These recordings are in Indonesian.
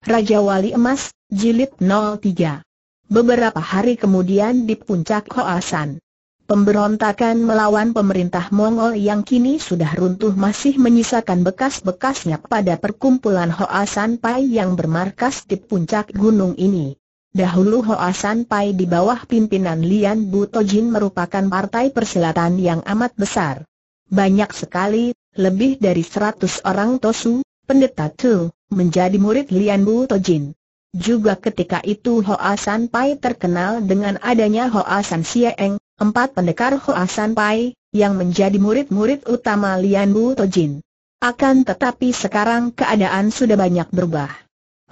Raja Wali Emas, Jilid 03. Beberapa hari kemudian di puncak Hoasan Pemberontakan melawan pemerintah Mongol yang kini sudah runtuh masih menyisakan bekas-bekasnya pada perkumpulan Hoasan Pai yang bermarkas di puncak gunung ini. Dahulu Hoasan Pai di bawah pimpinan Lian Butojin merupakan partai perselatan yang amat besar. Banyak sekali, lebih dari 100 orang Tosu, pendeta Tu, menjadi murid Lian Bu Tojin. Juga ketika itu Hoa San Pai terkenal dengan adanya Hoa San Sieng, empat pendekar Hoa San Pai, yang menjadi murid-murid utama Lian Bu Tojin. Akan tetapi sekarang keadaan sudah banyak berubah.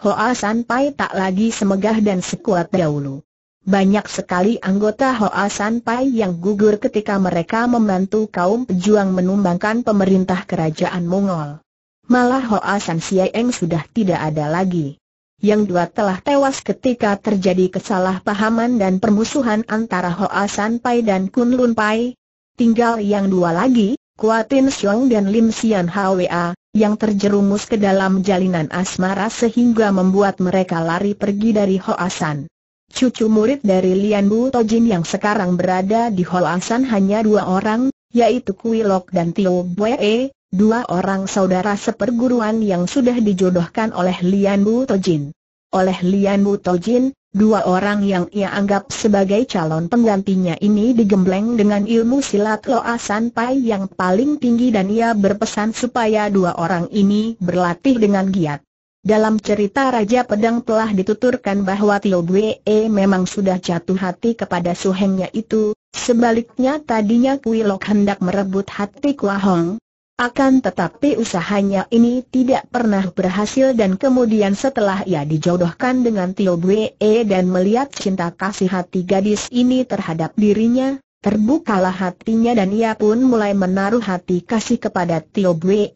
Hoa San Pai tak lagi semegah dan sekuat dahulu. Banyak sekali anggota Hoa San Pai yang gugur ketika mereka membantu kaum pejuang menumbangkan pemerintah kerajaan Mongol malah Hoa San Sieng sudah tidak ada lagi. Yang dua telah tewas ketika terjadi kesalahpahaman dan permusuhan antara Hoa San Pai dan Kun Lun Pai. Tinggal yang dua lagi, Kuatin Xiong dan Lim Sian Hwa, yang terjerumus ke dalam jalinan asmara sehingga membuat mereka lari pergi dari Hoa San. Cucu murid dari Lian Bu Tojin yang sekarang berada di Hoa San hanya dua orang, yaitu Kui Lok dan Tio Bwe, dua orang saudara seperguruan yang sudah dijodohkan oleh Lian Bu Tojin. Oleh Lian Bu Tojin, dua orang yang ia anggap sebagai calon penggantinya ini digembleng dengan ilmu silat Loa Pai yang paling tinggi dan ia berpesan supaya dua orang ini berlatih dengan giat. Dalam cerita Raja Pedang telah dituturkan bahwa Tio Bwe memang sudah jatuh hati kepada suhengnya itu, sebaliknya tadinya Kui Lok hendak merebut hati Kua Hong, akan tetapi usahanya ini tidak pernah berhasil dan kemudian setelah ia dijodohkan dengan Tio Bue dan melihat cinta kasih hati gadis ini terhadap dirinya, terbukalah hatinya dan ia pun mulai menaruh hati kasih kepada Tio Bue.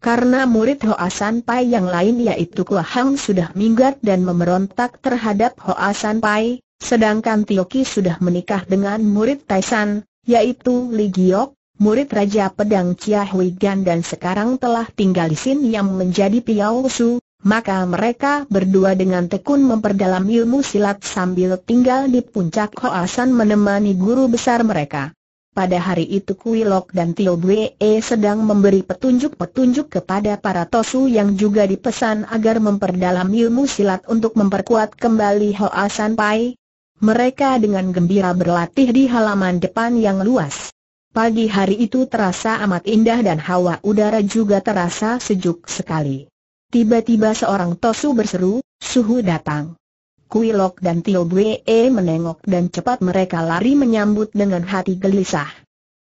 Karena murid Hoa San Pai yang lain yaitu Kua Hang sudah minggat dan memberontak terhadap Hoa San Pai, sedangkan Tio Ki sudah menikah dengan murid Taisan, yaitu Li Giok, murid Raja Pedang Chia Hui Gan dan sekarang telah tinggal di Sin yang menjadi Piao Su, maka mereka berdua dengan tekun memperdalam ilmu silat sambil tinggal di puncak Hoasan menemani guru besar mereka. Pada hari itu Kuilok dan Tio Bue sedang memberi petunjuk-petunjuk kepada para Tosu yang juga dipesan agar memperdalam ilmu silat untuk memperkuat kembali Hoasan Pai. Mereka dengan gembira berlatih di halaman depan yang luas. Pagi hari itu terasa amat indah dan hawa udara juga terasa sejuk sekali. Tiba-tiba seorang Tosu berseru, suhu datang. Kuilok dan Tio Bue menengok dan cepat mereka lari menyambut dengan hati gelisah.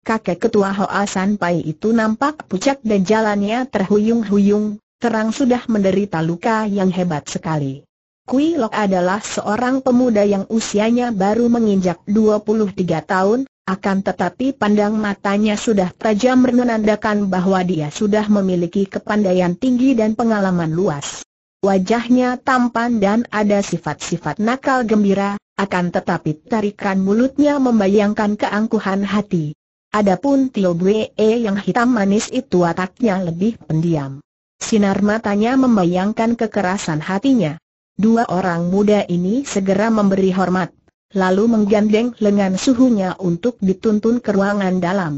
Kakek ketua Hoa San Pai itu nampak pucat dan jalannya terhuyung-huyung, terang sudah menderita luka yang hebat sekali. Kui Lok adalah seorang pemuda yang usianya baru menginjak 23 tahun, akan tetapi pandang matanya sudah tajam menandakan bahwa dia sudah memiliki kepandaian tinggi dan pengalaman luas. Wajahnya tampan dan ada sifat-sifat nakal gembira, akan tetapi tarikan mulutnya membayangkan keangkuhan hati. Adapun Tio Bue yang hitam manis itu wataknya lebih pendiam. Sinar matanya membayangkan kekerasan hatinya. Dua orang muda ini segera memberi hormat lalu menggandeng lengan suhunya untuk dituntun ke ruangan dalam.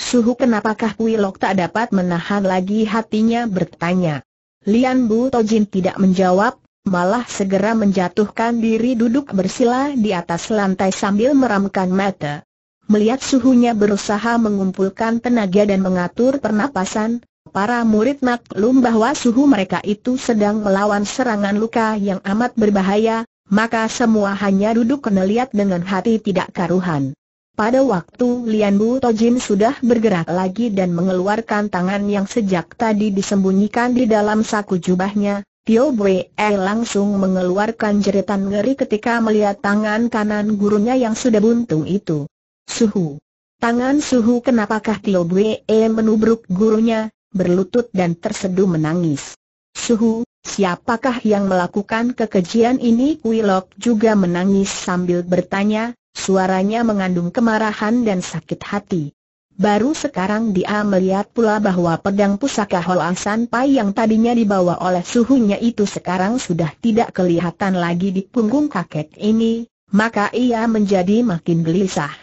Suhu kenapakah Kuilok tak dapat menahan lagi hatinya bertanya. Lian Bu Tojin tidak menjawab, malah segera menjatuhkan diri duduk bersila di atas lantai sambil meramkan mata. Melihat suhunya berusaha mengumpulkan tenaga dan mengatur pernapasan, para murid maklum bahwa suhu mereka itu sedang melawan serangan luka yang amat berbahaya, maka semua hanya duduk kena lihat dengan hati tidak karuhan. Pada waktu Lian Bu Tojin sudah bergerak lagi dan mengeluarkan tangan yang sejak tadi disembunyikan di dalam saku jubahnya, Tio Bwe e langsung mengeluarkan jeritan ngeri ketika melihat tangan kanan gurunya yang sudah buntung itu. Suhu. Tangan Suhu kenapakah Tio Bwe e menubruk gurunya, berlutut dan terseduh menangis. Suhu, Siapakah yang melakukan kekejian ini? Kuilok juga menangis sambil bertanya, suaranya mengandung kemarahan dan sakit hati. Baru sekarang dia melihat pula bahwa pedang pusaka Holasan Pai yang tadinya dibawa oleh suhunya itu sekarang sudah tidak kelihatan lagi di punggung kakek ini, maka ia menjadi makin gelisah.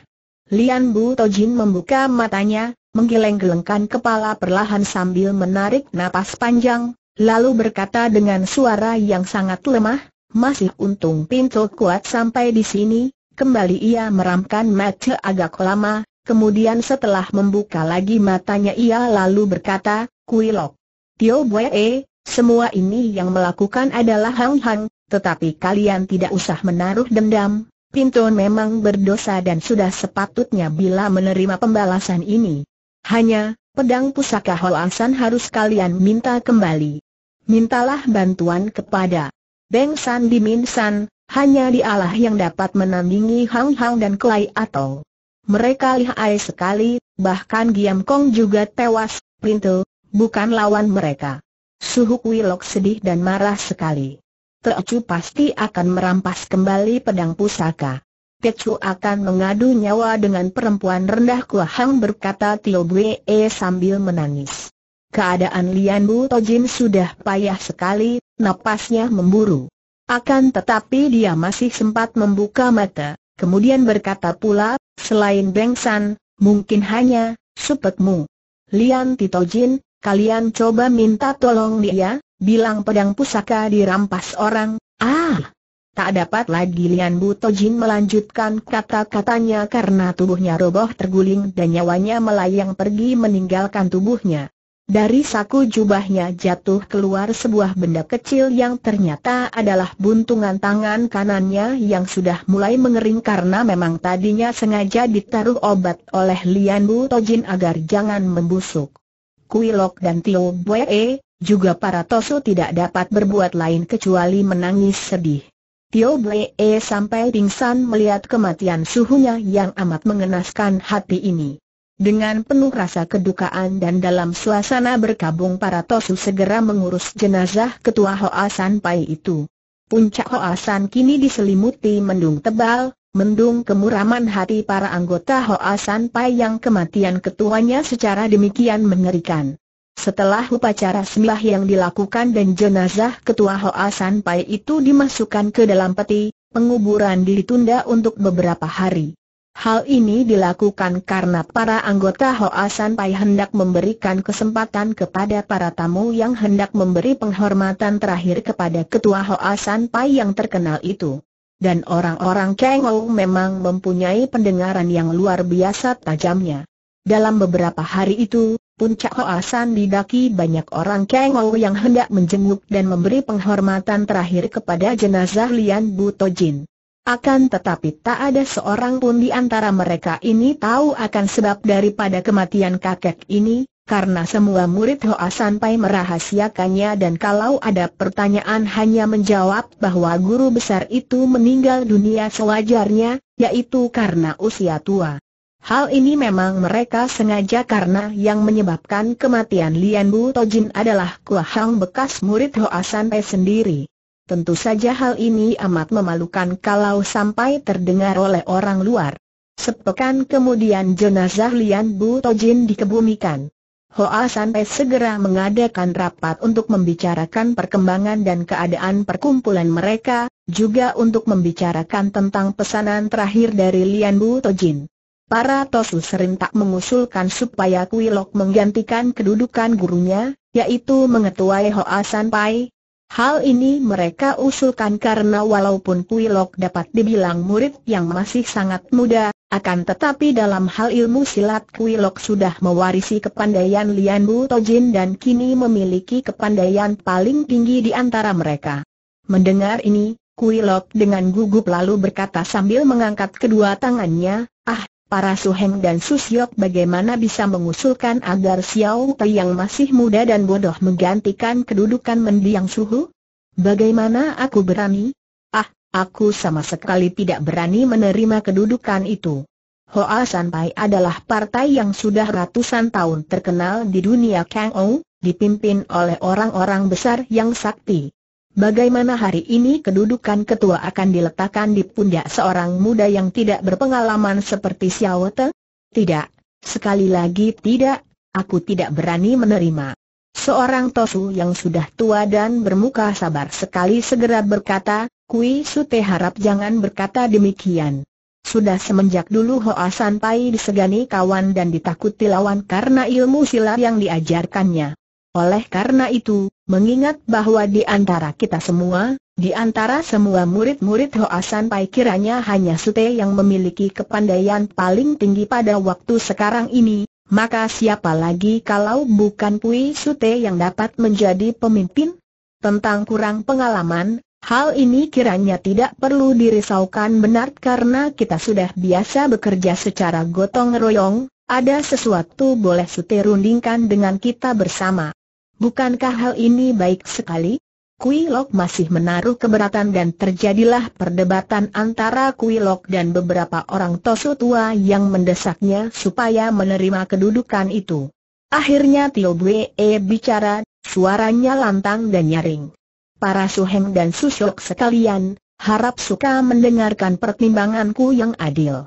Lian Bu Tojin membuka matanya, menggeleng-gelengkan kepala perlahan sambil menarik napas panjang, lalu berkata dengan suara yang sangat lemah, masih untung pintu kuat sampai di sini, kembali ia meramkan mata agak lama, kemudian setelah membuka lagi matanya ia lalu berkata, Kuilok. Tio Boye, semua ini yang melakukan adalah Hang Hang, tetapi kalian tidak usah menaruh dendam, Pinto memang berdosa dan sudah sepatutnya bila menerima pembalasan ini. Hanya, pedang pusaka Holasan harus kalian minta kembali mintalah bantuan kepada Beng San di Min San, hanya dialah yang dapat menandingi Hang Hang dan Klai Atol. Mereka lihai sekali, bahkan Giam Kong juga tewas, Pintu, bukan lawan mereka. Suhuk Wilok sedih dan marah sekali. Teocu pasti akan merampas kembali pedang pusaka. Teocu akan mengadu nyawa dengan perempuan rendah Kuahang berkata Tio Bue sambil menangis. Keadaan Lian Bu Tojin sudah payah sekali, napasnya memburu. Akan tetapi dia masih sempat membuka mata, kemudian berkata pula, selain Beng San, mungkin hanya, sepetmu. Lian Titojin, kalian coba minta tolong dia, bilang pedang pusaka dirampas orang, ah! Tak dapat lagi Lian Bu Tojin melanjutkan kata-katanya karena tubuhnya roboh terguling dan nyawanya melayang pergi meninggalkan tubuhnya. Dari saku jubahnya jatuh keluar sebuah benda kecil yang ternyata adalah buntungan tangan kanannya yang sudah mulai mengering karena memang tadinya sengaja ditaruh obat oleh Lian Bu Tojin agar jangan membusuk. Kuilok dan Tio Bwe, e, juga para Tosu tidak dapat berbuat lain kecuali menangis sedih. Tio Bwe e sampai pingsan melihat kematian suhunya yang amat mengenaskan hati ini. Dengan penuh rasa kedukaan dan dalam suasana berkabung para Tosu segera mengurus jenazah ketua Hoa San Pai itu. Puncak Hoa San kini diselimuti mendung tebal, mendung kemuraman hati para anggota Hoa San Pai yang kematian ketuanya secara demikian mengerikan. Setelah upacara sembah yang dilakukan dan jenazah ketua Hoa San Pai itu dimasukkan ke dalam peti, penguburan ditunda untuk beberapa hari. Hal ini dilakukan karena para anggota Hoa Sanpai hendak memberikan kesempatan kepada para tamu yang hendak memberi penghormatan terakhir kepada ketua Hoa Sanpai yang terkenal itu. Dan orang-orang Kengou memang mempunyai pendengaran yang luar biasa tajamnya. Dalam beberapa hari itu, puncak Hoa San didaki banyak orang Kengou yang hendak menjenguk dan memberi penghormatan terakhir kepada jenazah Lian Butojin. Akan tetapi tak ada seorang pun di antara mereka ini tahu akan sebab daripada kematian kakek ini, karena semua murid Hoa Sanpai merahasiakannya dan kalau ada pertanyaan hanya menjawab bahwa guru besar itu meninggal dunia sewajarnya, yaitu karena usia tua. Hal ini memang mereka sengaja karena yang menyebabkan kematian Lian Bu Tojin adalah Kuahang bekas murid Hoa Sanpai sendiri. Tentu saja hal ini amat memalukan kalau sampai terdengar oleh orang luar. Sepekan kemudian jenazah Lian Bu Tojin dikebumikan. Hoa Sanpe segera mengadakan rapat untuk membicarakan perkembangan dan keadaan perkumpulan mereka, juga untuk membicarakan tentang pesanan terakhir dari Lian Bu Tojin. Para Tosu serentak mengusulkan supaya Kuilok menggantikan kedudukan gurunya, yaitu mengetuai Hoa Sanpai, Hal ini mereka usulkan karena walaupun Kuilok dapat dibilang murid yang masih sangat muda, akan tetapi dalam hal ilmu silat Kuilok sudah mewarisi kepandaian Lian Bu Tojin dan kini memiliki kepandaian paling tinggi di antara mereka. Mendengar ini, Kuilok dengan gugup lalu berkata sambil mengangkat kedua tangannya, Ah, Para Suheng dan Susyok bagaimana bisa mengusulkan agar Xiao Te yang masih muda dan bodoh menggantikan kedudukan mendiang suhu? Bagaimana aku berani? Ah, aku sama sekali tidak berani menerima kedudukan itu. Hoa Sanpai adalah partai yang sudah ratusan tahun terkenal di dunia Kang Ou, dipimpin oleh orang-orang besar yang sakti. Bagaimana hari ini kedudukan ketua akan diletakkan di pundak seorang muda yang tidak berpengalaman seperti Xiao Te? Tidak, sekali lagi tidak, aku tidak berani menerima. Seorang Tosu yang sudah tua dan bermuka sabar sekali segera berkata, Kui Sute harap jangan berkata demikian. Sudah semenjak dulu Hoa Sanpai Pai disegani kawan dan ditakuti lawan karena ilmu silat yang diajarkannya. Oleh karena itu, mengingat bahwa di antara kita semua, di antara semua murid-murid Hoasan Pai kiranya hanya Sute yang memiliki kepandaian paling tinggi pada waktu sekarang ini, maka siapa lagi kalau bukan Pui Sute yang dapat menjadi pemimpin? Tentang kurang pengalaman, Hal ini kiranya tidak perlu dirisaukan benar karena kita sudah biasa bekerja secara gotong royong, ada sesuatu boleh sute rundingkan dengan kita bersama. Bukankah hal ini baik sekali? Kui Lok masih menaruh keberatan dan terjadilah perdebatan antara Kui Lok dan beberapa orang tosu tua yang mendesaknya supaya menerima kedudukan itu. Akhirnya Tio Bue e bicara, suaranya lantang dan nyaring. Para suhem dan susyok sekalian, harap suka mendengarkan pertimbanganku yang adil.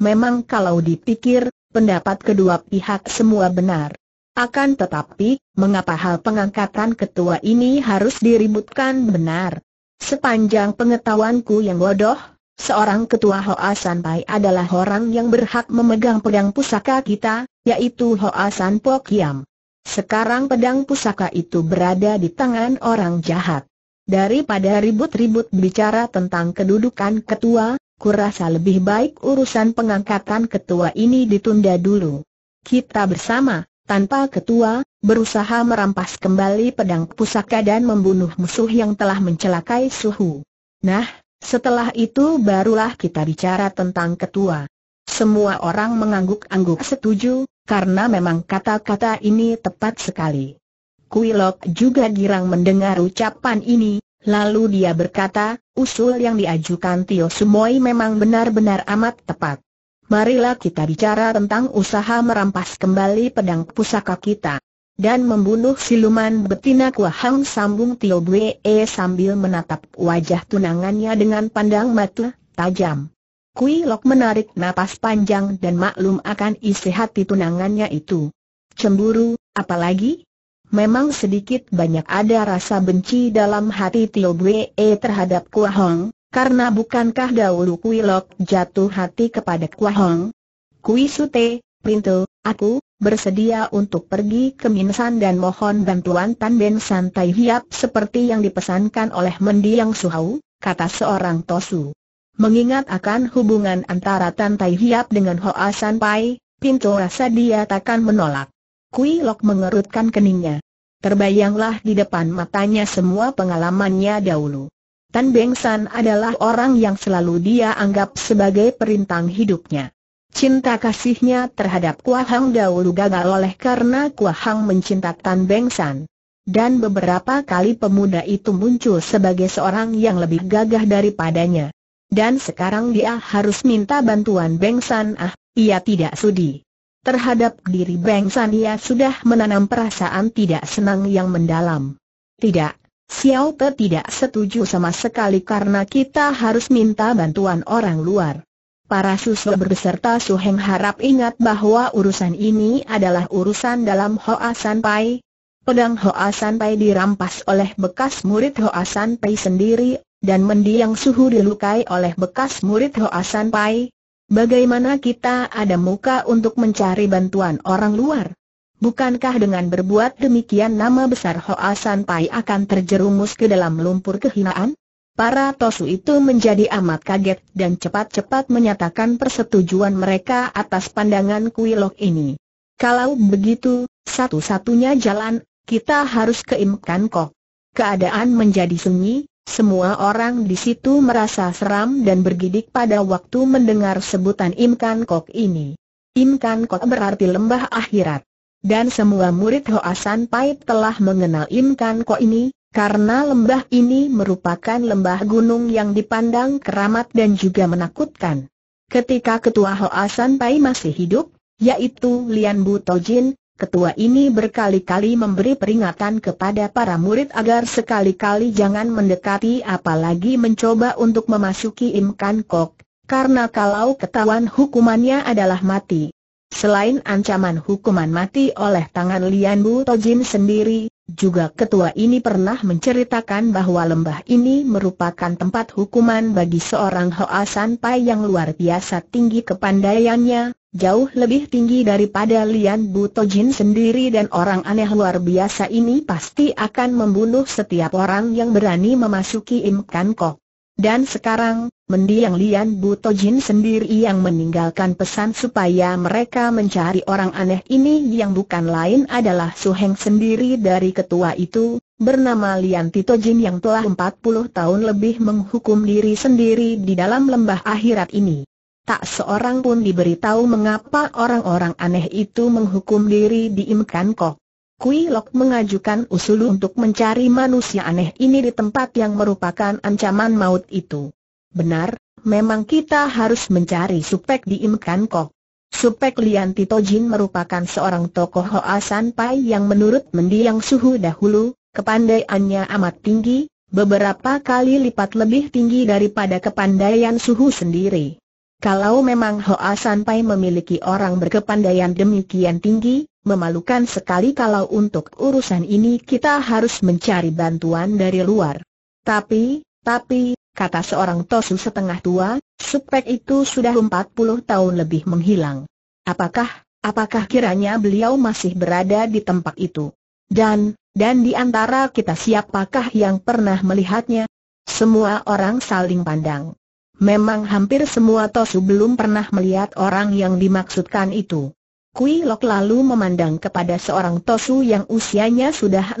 Memang kalau dipikir, pendapat kedua pihak semua benar. Akan tetapi, mengapa hal pengangkatan ketua ini harus diributkan benar? Sepanjang pengetahuanku yang bodoh, seorang ketua Hoa San Pai adalah orang yang berhak memegang pedang pusaka kita, yaitu Hoa San Pokiam. Sekarang pedang pusaka itu berada di tangan orang jahat. Daripada ribut-ribut bicara tentang kedudukan ketua, kurasa lebih baik urusan pengangkatan ketua ini ditunda dulu. Kita bersama, tanpa ketua, berusaha merampas kembali pedang pusaka dan membunuh musuh yang telah mencelakai Suhu. Nah, setelah itu barulah kita bicara tentang ketua. Semua orang mengangguk-angguk setuju, karena memang kata-kata ini tepat sekali. Kuilok juga girang mendengar ucapan ini, lalu dia berkata, usul yang diajukan Tio Sumoi memang benar-benar amat tepat marilah kita bicara tentang usaha merampas kembali pedang pusaka kita. Dan membunuh siluman betina Kuahang sambung Tio Bwe e sambil menatap wajah tunangannya dengan pandang mata tajam. Kui Lok menarik napas panjang dan maklum akan isi hati tunangannya itu. Cemburu, apalagi? Memang sedikit banyak ada rasa benci dalam hati Tio Bwe e terhadap Kuahang, karena bukankah dahulu Kuilok jatuh hati kepada Kuahong? Kui Sute, Printo, aku, bersedia untuk pergi ke Minsan dan mohon bantuan Tan Ben Santai Hiap seperti yang dipesankan oleh Mendiang Suhau, kata seorang Tosu. Mengingat akan hubungan antara Tan Tai Hiap dengan Hoa San Pai, Pinto rasa dia takkan menolak. Kui Lok mengerutkan keningnya. Terbayanglah di depan matanya semua pengalamannya dahulu. Tan Beng San adalah orang yang selalu dia anggap sebagai perintang hidupnya. Cinta kasihnya terhadap Kua Hang dahulu gagal oleh karena Kua Hang mencinta Tan Beng San. Dan beberapa kali pemuda itu muncul sebagai seorang yang lebih gagah daripadanya. Dan sekarang dia harus minta bantuan Beng San ah, ia tidak sudi. Terhadap diri Beng San ia sudah menanam perasaan tidak senang yang mendalam. Tidak, Xiao Te tidak setuju sama sekali karena kita harus minta bantuan orang luar. Para susu berserta Su Heng harap ingat bahwa urusan ini adalah urusan dalam Hoa San Pai. Pedang Hoa San Pai dirampas oleh bekas murid Hoa San Pai sendiri, dan mendiang suhu dilukai oleh bekas murid Hoa San Pai. Bagaimana kita ada muka untuk mencari bantuan orang luar? Bukankah dengan berbuat demikian nama besar Hoa San Pai akan terjerumus ke dalam lumpur kehinaan? Para Tosu itu menjadi amat kaget dan cepat-cepat menyatakan persetujuan mereka atas pandangan Kuilok ini. Kalau begitu, satu-satunya jalan, kita harus ke Im kan Kok. Keadaan menjadi sunyi, semua orang di situ merasa seram dan bergidik pada waktu mendengar sebutan Im kan Kok ini. Im kan Kok berarti lembah akhirat dan semua murid Hoasan Pai telah mengenal Im Kan Ko ini, karena lembah ini merupakan lembah gunung yang dipandang keramat dan juga menakutkan. Ketika ketua Hoasan Pai masih hidup, yaitu Lian Bu Tojin, ketua ini berkali-kali memberi peringatan kepada para murid agar sekali-kali jangan mendekati apalagi mencoba untuk memasuki Im Kan Kok, karena kalau ketahuan hukumannya adalah mati. Selain ancaman hukuman mati oleh tangan Lian Bu Tojin sendiri, juga ketua ini pernah menceritakan bahwa lembah ini merupakan tempat hukuman bagi seorang Hoa Sanpai yang luar biasa tinggi kepandaiannya, jauh lebih tinggi daripada Lian Bu Tojin sendiri dan orang aneh luar biasa ini pasti akan membunuh setiap orang yang berani memasuki Im Kan Kok. Dan sekarang, mendiang Lian Butojin sendiri yang meninggalkan pesan supaya mereka mencari orang aneh ini yang bukan lain adalah Su Heng sendiri dari ketua itu, bernama Lian Titojin yang telah 40 tahun lebih menghukum diri sendiri di dalam lembah akhirat ini. Tak seorang pun diberitahu mengapa orang-orang aneh itu menghukum diri di Imkan Kok. Kui Lok mengajukan usul untuk mencari manusia aneh ini di tempat yang merupakan ancaman maut itu. Benar, memang kita harus mencari Supek di Imkan Kok. Supek Lian Tito Jin merupakan seorang tokoh Hoa Sanpai yang menurut mendiang suhu dahulu, kepandaiannya amat tinggi, beberapa kali lipat lebih tinggi daripada kepandaian suhu sendiri. Kalau memang Hoa Sanpai memiliki orang berkepandaian demikian tinggi, memalukan sekali kalau untuk urusan ini kita harus mencari bantuan dari luar. Tapi, tapi, kata seorang Tosu setengah tua, supek itu sudah 40 tahun lebih menghilang. Apakah, apakah kiranya beliau masih berada di tempat itu? Dan, dan di antara kita siapakah yang pernah melihatnya? Semua orang saling pandang. Memang hampir semua Tosu belum pernah melihat orang yang dimaksudkan itu. Kui Lok lalu memandang kepada seorang Tosu yang usianya sudah 60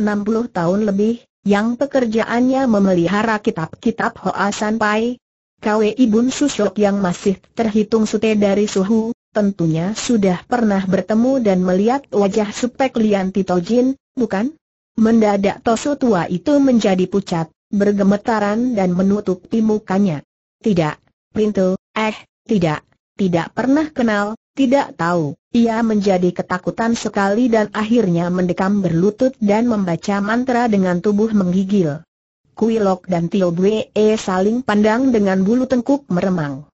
tahun lebih, yang pekerjaannya memelihara kitab-kitab Hoa Sanpai. Kwe Ibun Susok yang masih terhitung sute dari suhu, tentunya sudah pernah bertemu dan melihat wajah Supek Lian Tito Jin, bukan? Mendadak Tosu tua itu menjadi pucat, bergemetaran dan menutupi mukanya. Tidak, Printo, eh, tidak, tidak pernah kenal, tidak tahu, ia menjadi ketakutan sekali dan akhirnya mendekam berlutut dan membaca mantra dengan tubuh menggigil. Kuilok dan Tio Bue saling pandang dengan bulu tengkuk meremang.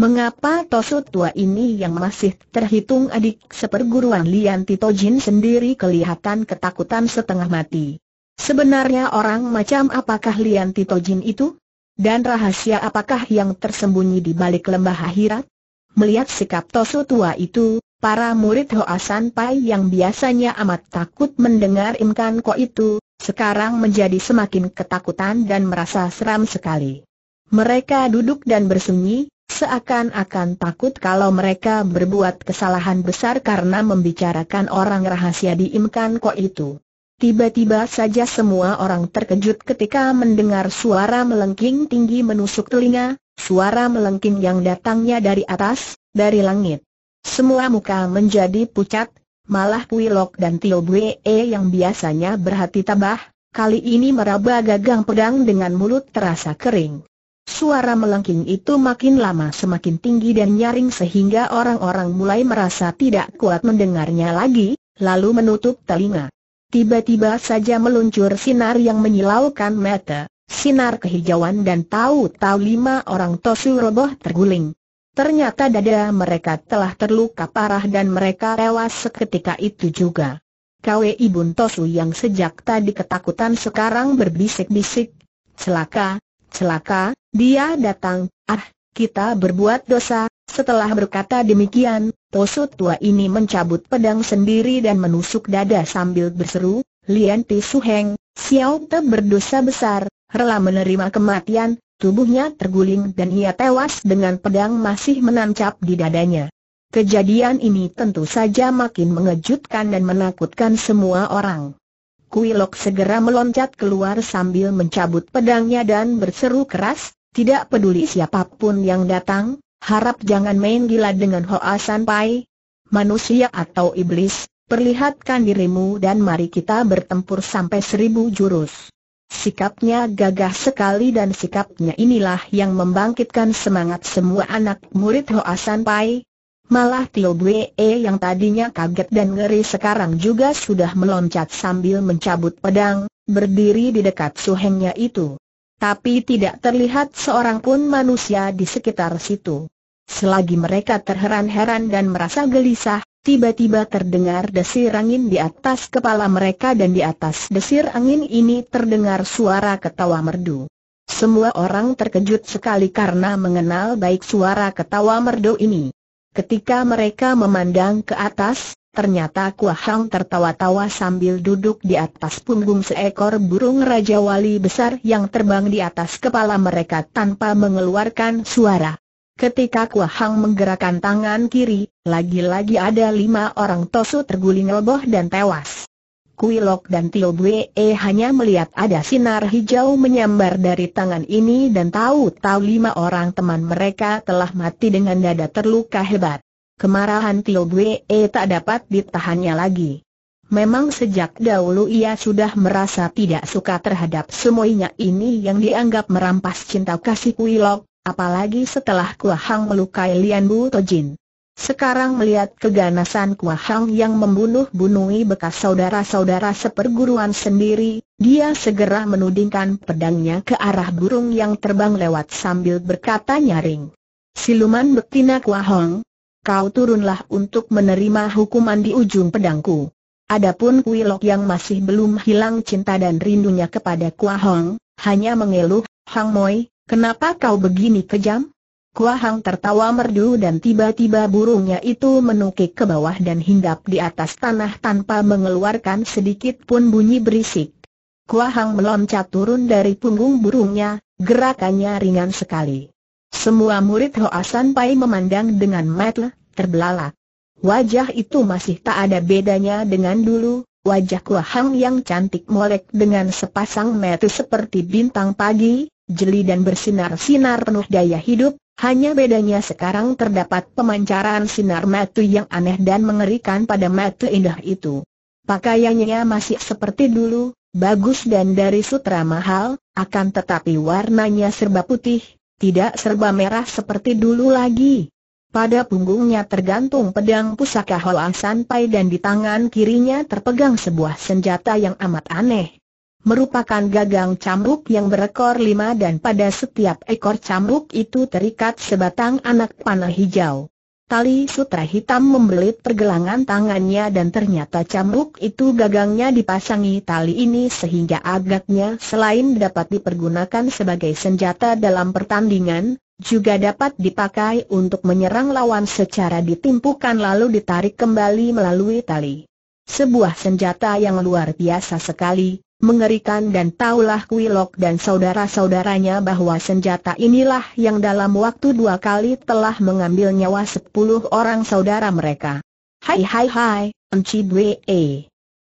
Mengapa Tosu tua ini yang masih terhitung adik seperguruan Lian Tito Jin sendiri kelihatan ketakutan setengah mati? Sebenarnya orang macam apakah Lian Tito Jin itu? Dan rahasia apakah yang tersembunyi di balik lembah akhirat? Melihat sikap Tosu tua itu, para murid Hoa San Pai yang biasanya amat takut mendengar Imkan Ko itu, sekarang menjadi semakin ketakutan dan merasa seram sekali. Mereka duduk dan bersunyi, seakan-akan takut kalau mereka berbuat kesalahan besar karena membicarakan orang rahasia di Imkan Ko itu. Tiba-tiba saja semua orang terkejut ketika mendengar suara melengking tinggi menusuk telinga, suara melengking yang datangnya dari atas, dari langit. Semua muka menjadi pucat, malah Kuilok dan Tio Bue yang biasanya berhati tabah, kali ini meraba gagang pedang dengan mulut terasa kering. Suara melengking itu makin lama semakin tinggi dan nyaring sehingga orang-orang mulai merasa tidak kuat mendengarnya lagi, lalu menutup telinga. Tiba-tiba saja meluncur sinar yang menyilaukan mata. Sinar kehijauan dan tahu-tahu lima orang Tosu roboh terguling. Ternyata dada mereka telah terluka parah dan mereka tewas seketika itu juga. Kwe ibu Tosu yang sejak tadi ketakutan sekarang berbisik-bisik, celaka, celaka, dia datang, ah, kita berbuat dosa, setelah berkata demikian, Tosu tua ini mencabut pedang sendiri dan menusuk dada sambil berseru, Lian Tisu Su Heng, Xiao Te berdosa besar, rela menerima kematian, tubuhnya terguling dan ia tewas dengan pedang masih menancap di dadanya. Kejadian ini tentu saja makin mengejutkan dan menakutkan semua orang. Kuilok segera meloncat keluar sambil mencabut pedangnya dan berseru keras, tidak peduli siapapun yang datang, harap jangan main gila dengan Hoa San Pai. Manusia atau iblis, perlihatkan dirimu dan mari kita bertempur sampai seribu jurus. Sikapnya gagah sekali dan sikapnya inilah yang membangkitkan semangat semua anak murid San Pai. Malah Tio Bue yang tadinya kaget dan ngeri sekarang juga sudah meloncat sambil mencabut pedang, berdiri di dekat suhengnya itu. Tapi tidak terlihat seorang pun manusia di sekitar situ. Selagi mereka terheran-heran dan merasa gelisah, Tiba-tiba terdengar desir angin di atas kepala mereka dan di atas desir angin ini terdengar suara ketawa merdu. Semua orang terkejut sekali karena mengenal baik suara ketawa merdu ini. Ketika mereka memandang ke atas, ternyata hang tertawa-tawa sambil duduk di atas punggung seekor burung Raja Wali besar yang terbang di atas kepala mereka tanpa mengeluarkan suara. Ketika Kua Hang menggerakkan tangan kiri, lagi-lagi ada lima orang tosu terguling roboh dan tewas. Kui Lok dan Tio Bue hanya melihat ada sinar hijau menyambar dari tangan ini dan tahu-tahu lima orang teman mereka telah mati dengan dada terluka hebat. Kemarahan Tio Bue tak dapat ditahannya lagi. Memang sejak dahulu ia sudah merasa tidak suka terhadap semuanya ini yang dianggap merampas cinta kasih Kui Lok, Apalagi setelah Kuahang melukai Lian Bu Tojin. Sekarang melihat keganasan Kuahang yang membunuh bunuhi bekas saudara-saudara seperguruan sendiri, dia segera menudingkan pedangnya ke arah burung yang terbang lewat sambil berkata nyaring. Siluman betina Kuahang, kau turunlah untuk menerima hukuman di ujung pedangku. Adapun Kuilok yang masih belum hilang cinta dan rindunya kepada Kuahang, hanya mengeluh, Hang Moi, Kenapa kau begini kejam? Kuahang tertawa merdu dan tiba-tiba burungnya itu menukik ke bawah dan hinggap di atas tanah tanpa mengeluarkan sedikit pun bunyi berisik. Kuahang meloncat turun dari punggung burungnya, gerakannya ringan sekali. Semua murid Hoasan Pai memandang dengan mata terbelalak. Wajah itu masih tak ada bedanya dengan dulu, wajah Kuahang yang cantik molek dengan sepasang mata seperti bintang pagi, jeli dan bersinar-sinar penuh daya hidup, hanya bedanya sekarang terdapat pemancaran sinar mata yang aneh dan mengerikan pada mata indah itu. Pakaiannya masih seperti dulu, bagus dan dari sutra mahal, akan tetapi warnanya serba putih, tidak serba merah seperti dulu lagi. Pada punggungnya tergantung pedang pusaka Hoang Sanpai dan di tangan kirinya terpegang sebuah senjata yang amat aneh merupakan gagang camruk yang berekor lima dan pada setiap ekor camruk itu terikat sebatang anak panah hijau. Tali sutra hitam membelit pergelangan tangannya dan ternyata camruk itu gagangnya dipasangi tali ini sehingga agaknya selain dapat dipergunakan sebagai senjata dalam pertandingan, juga dapat dipakai untuk menyerang lawan secara ditimpukan lalu ditarik kembali melalui tali. Sebuah senjata yang luar biasa sekali, mengerikan dan taulah Kuilok dan saudara-saudaranya bahwa senjata inilah yang dalam waktu dua kali telah mengambil nyawa sepuluh orang saudara mereka. Hai hai hai, Enci Dwe,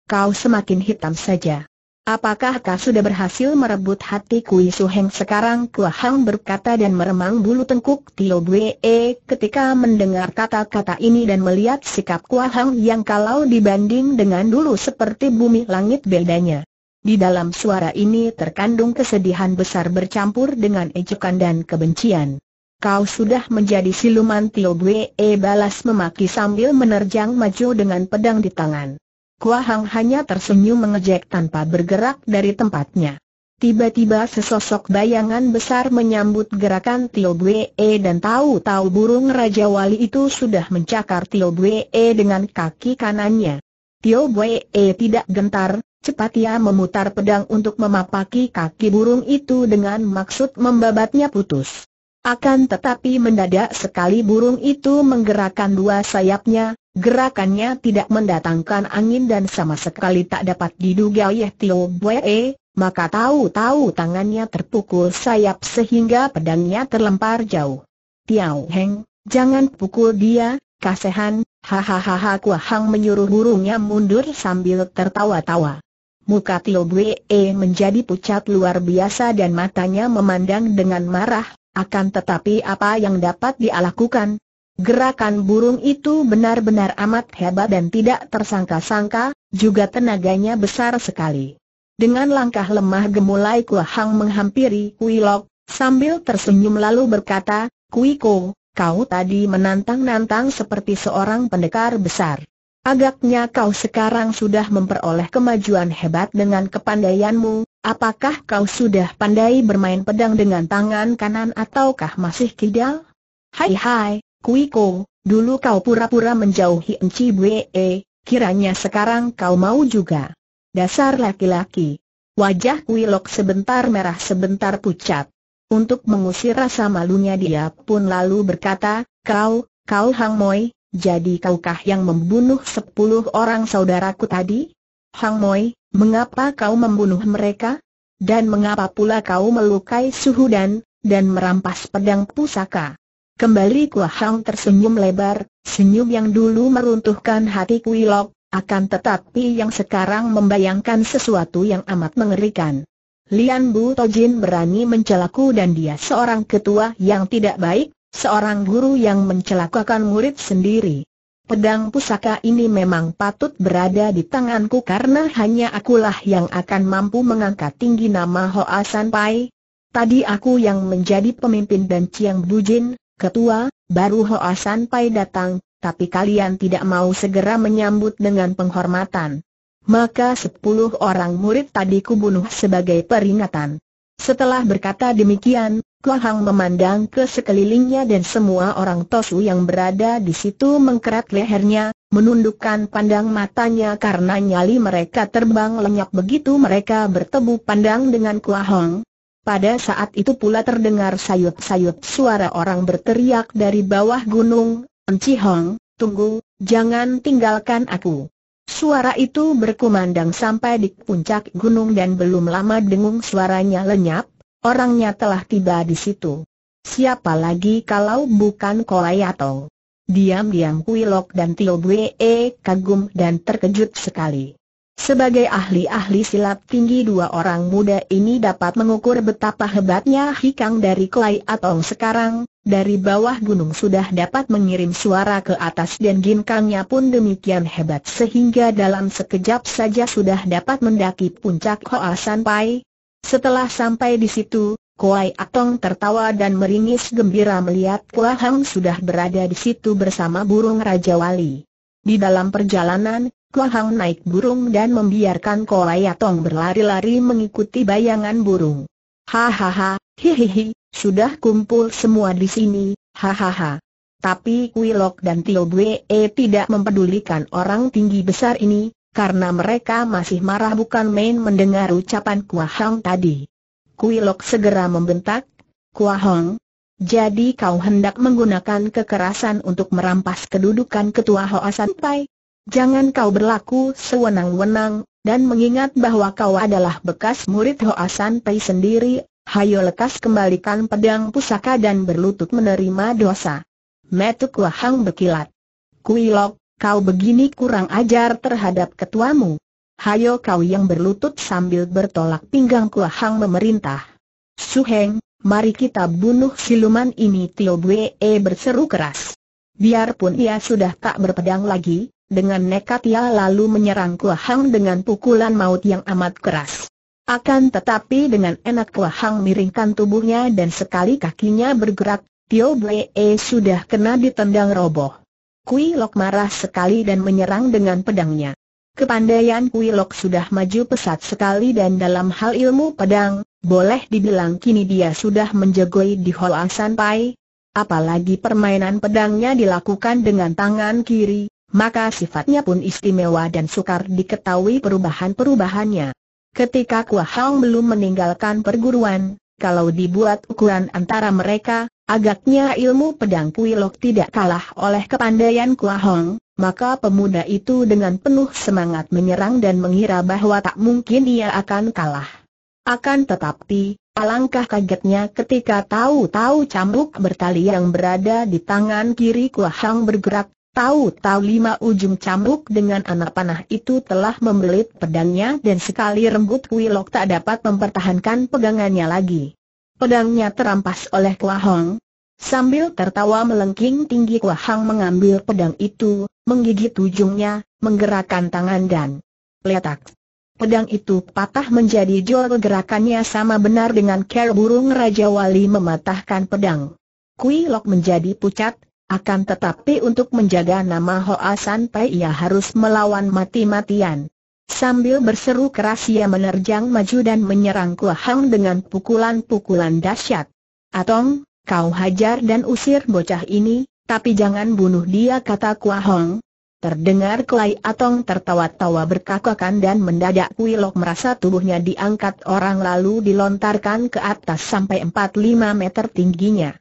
kau semakin hitam saja. Apakah kau sudah berhasil merebut hati Kui Suheng sekarang? Kua Hang berkata dan meremang bulu tengkuk Tio Bwe ketika mendengar kata-kata ini dan melihat sikap Kua Hang yang kalau dibanding dengan dulu seperti bumi langit bedanya. Di dalam suara ini terkandung kesedihan besar bercampur dengan ejekan dan kebencian. Kau sudah menjadi siluman Tio Bue e balas memaki sambil menerjang maju dengan pedang di tangan. Kuahang hanya tersenyum mengejek tanpa bergerak dari tempatnya. Tiba-tiba sesosok bayangan besar menyambut gerakan Tio Bue e dan tahu-tahu burung Raja Wali itu sudah mencakar Tio Bue e dengan kaki kanannya. Tio Bue tidak gentar, Cepat ia memutar pedang untuk memapaki kaki burung itu dengan maksud membabatnya putus. Akan tetapi mendadak sekali burung itu menggerakkan dua sayapnya, gerakannya tidak mendatangkan angin dan sama sekali tak dapat diduga Yeh Tio Bwe, maka tahu-tahu tangannya terpukul sayap sehingga pedangnya terlempar jauh. Tiao Heng, jangan pukul dia, kasehan, hahaha Kuahang menyuruh burungnya mundur sambil tertawa-tawa. Muka Tio Bwe menjadi pucat luar biasa dan matanya memandang dengan marah, akan tetapi apa yang dapat dia lakukan? Gerakan burung itu benar-benar amat hebat dan tidak tersangka-sangka, juga tenaganya besar sekali. Dengan langkah lemah gemulai Kua Hang menghampiri Kui Lok, sambil tersenyum lalu berkata, Kui Ko, kau tadi menantang-nantang seperti seorang pendekar besar. Agaknya kau sekarang sudah memperoleh kemajuan hebat dengan kepandaianmu, apakah kau sudah pandai bermain pedang dengan tangan kanan ataukah masih kidal? Hai hai, Kuiko, dulu kau pura-pura menjauhi Enci Bwe, kiranya sekarang kau mau juga. Dasar laki-laki. Wajah Kuilok sebentar merah sebentar pucat. Untuk mengusir rasa malunya dia pun lalu berkata, kau, kau Hang Moi, jadi kaukah yang membunuh sepuluh orang saudaraku tadi? Hang Moi, mengapa kau membunuh mereka? Dan mengapa pula kau melukai Suhu Dan, dan merampas pedang pusaka? Kembali Kua Hang tersenyum lebar, senyum yang dulu meruntuhkan hati Kuilok, akan tetapi yang sekarang membayangkan sesuatu yang amat mengerikan. Lian Bu Tojin berani mencelaku dan dia seorang ketua yang tidak baik, Seorang guru yang mencelakakan murid sendiri. Pedang pusaka ini memang patut berada di tanganku karena hanya akulah yang akan mampu mengangkat tinggi nama Hoa San Pai. Tadi aku yang menjadi pemimpin dan Chiang Bujin, ketua, baru Hoa San Pai datang, tapi kalian tidak mau segera menyambut dengan penghormatan. Maka sepuluh orang murid tadi kubunuh sebagai peringatan. Setelah berkata demikian, Kohang memandang ke sekelilingnya dan semua orang Tosu yang berada di situ mengkerat lehernya, menundukkan pandang matanya karena nyali mereka terbang lenyap begitu mereka bertemu pandang dengan Kohang. Pada saat itu pula terdengar sayut-sayut suara orang berteriak dari bawah gunung, Enci Hong, tunggu, jangan tinggalkan aku. Suara itu berkumandang sampai di puncak gunung dan belum lama dengung suaranya lenyap, Orangnya telah tiba di situ. Siapa lagi kalau bukan Kolayatong? Diam-diam Kuilok dan Tio Bwe kagum dan terkejut sekali. Sebagai ahli-ahli silat tinggi dua orang muda ini dapat mengukur betapa hebatnya hikang dari Klai Atong sekarang, dari bawah gunung sudah dapat mengirim suara ke atas dan ginkangnya pun demikian hebat sehingga dalam sekejap saja sudah dapat mendaki puncak Hoa Sanpai, setelah sampai di situ, Kuai Atong tertawa dan meringis gembira melihat Kua Hang sudah berada di situ bersama burung Raja Wali. Di dalam perjalanan, Kua Hang naik burung dan membiarkan Kuai Atong berlari-lari mengikuti bayangan burung. Hahaha, hihihi, sudah kumpul semua di sini, hahaha. Tapi Wilok dan Tio Bue tidak mempedulikan orang tinggi besar ini, karena mereka masih marah bukan main mendengar ucapan Kua Hong tadi. Kuilok segera membentak, Kua Hong, jadi kau hendak menggunakan kekerasan untuk merampas kedudukan ketua Hoa Pai? Jangan kau berlaku sewenang-wenang, dan mengingat bahwa kau adalah bekas murid Hoa Pai sendiri, hayo lekas kembalikan pedang pusaka dan berlutut menerima dosa. Metuk Hong berkilat. Kuilok, kau begini kurang ajar terhadap ketuamu. Hayo kau yang berlutut sambil bertolak pinggang Kuahang memerintah. Suheng, mari kita bunuh siluman ini Tio Bwe e berseru keras. Biarpun ia sudah tak berpedang lagi, dengan nekat ia lalu menyerang Kuahang dengan pukulan maut yang amat keras. Akan tetapi dengan enak Kuahang miringkan tubuhnya dan sekali kakinya bergerak, Tio Buee sudah kena ditendang roboh. Kui Lok marah sekali dan menyerang dengan pedangnya. Kepandaian Kui Lok sudah maju pesat sekali dan dalam hal ilmu pedang, boleh dibilang kini dia sudah menjagoi di Hoa San Pai. Apalagi permainan pedangnya dilakukan dengan tangan kiri, maka sifatnya pun istimewa dan sukar diketahui perubahan-perubahannya. Ketika Kua Hong belum meninggalkan perguruan, kalau dibuat ukuran antara mereka, agaknya ilmu pedang Kuilok tidak kalah oleh kepandaian Kuahong, maka pemuda itu dengan penuh semangat menyerang dan mengira bahwa tak mungkin ia akan kalah. Akan tetapi, alangkah kagetnya ketika tahu-tahu cambuk bertali yang berada di tangan kiri Kuahong bergerak Tahu-tahu lima ujung cambuk dengan anak panah itu telah membelit pedangnya dan sekali Kui Lok tak dapat mempertahankan pegangannya lagi. Pedangnya terampas oleh Kua Hong. Sambil tertawa melengking tinggi Kua Hong mengambil pedang itu, menggigit ujungnya, menggerakkan tangan dan letak. Pedang itu patah menjadi jol gerakannya sama benar dengan care burung Raja Wali mematahkan pedang. Kui Lok menjadi pucat, akan tetapi untuk menjaga nama Hoa pai ia harus melawan mati-matian. Sambil berseru keras ia menerjang maju dan menyerang Kua Hang dengan pukulan-pukulan dahsyat. Atong, kau hajar dan usir bocah ini, tapi jangan bunuh dia kata Kua Hong. Terdengar Klai Atong tertawa-tawa berkakakan dan mendadak Lok merasa tubuhnya diangkat orang lalu dilontarkan ke atas sampai lima meter tingginya